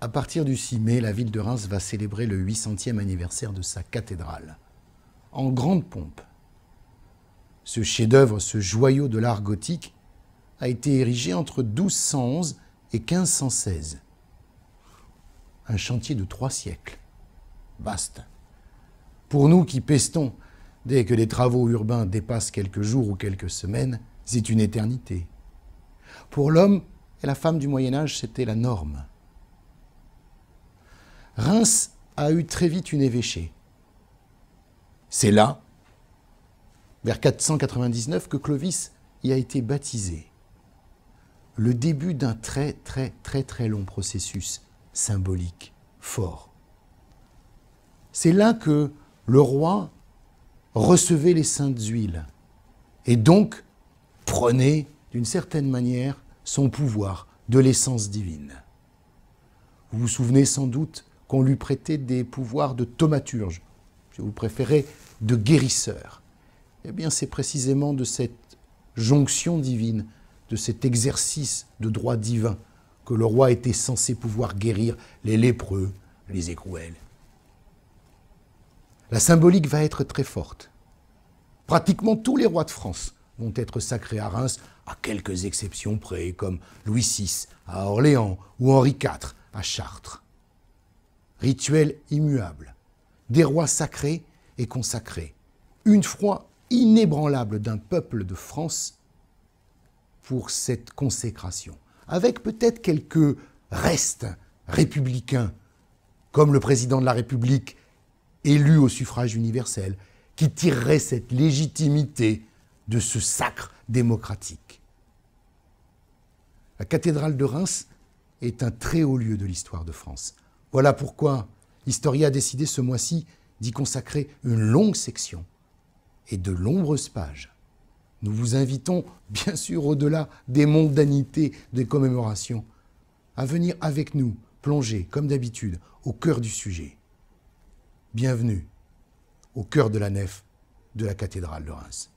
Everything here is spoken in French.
À partir du 6 mai, la ville de Reims va célébrer le 800e anniversaire de sa cathédrale, en grande pompe. Ce chef-d'œuvre, ce joyau de l'art gothique, a été érigé entre 1211 et 1516. Un chantier de trois siècles. Baste. Pour nous qui pestons Dès que les travaux urbains dépassent quelques jours ou quelques semaines, c'est une éternité. Pour l'homme et la femme du Moyen Âge, c'était la norme. Reims a eu très vite une évêchée. C'est là, vers 499, que Clovis y a été baptisé. Le début d'un très très très très long processus symbolique fort. C'est là que le roi recevez les saintes huiles. Et donc, prenez d'une certaine manière son pouvoir de l'essence divine. Vous vous souvenez sans doute qu'on lui prêtait des pouvoirs de thaumaturge, si vous préférez, de guérisseur. Eh bien, c'est précisément de cette jonction divine, de cet exercice de droit divin, que le roi était censé pouvoir guérir les lépreux, les écrouelles, la symbolique va être très forte. Pratiquement tous les rois de France vont être sacrés à Reims, à quelques exceptions près, comme Louis VI à Orléans ou Henri IV à Chartres. Rituel immuable. Des rois sacrés et consacrés. Une foi inébranlable d'un peuple de France pour cette consécration, avec peut-être quelques restes républicains, comme le président de la République élu au suffrage universel, qui tirerait cette légitimité de ce sacre démocratique. La cathédrale de Reims est un très haut lieu de l'histoire de France. Voilà pourquoi Historia a décidé ce mois-ci d'y consacrer une longue section et de nombreuses pages. Nous vous invitons, bien sûr, au-delà des mondanités des commémorations, à venir avec nous plonger, comme d'habitude, au cœur du sujet. Bienvenue au cœur de la nef de la cathédrale de Reims.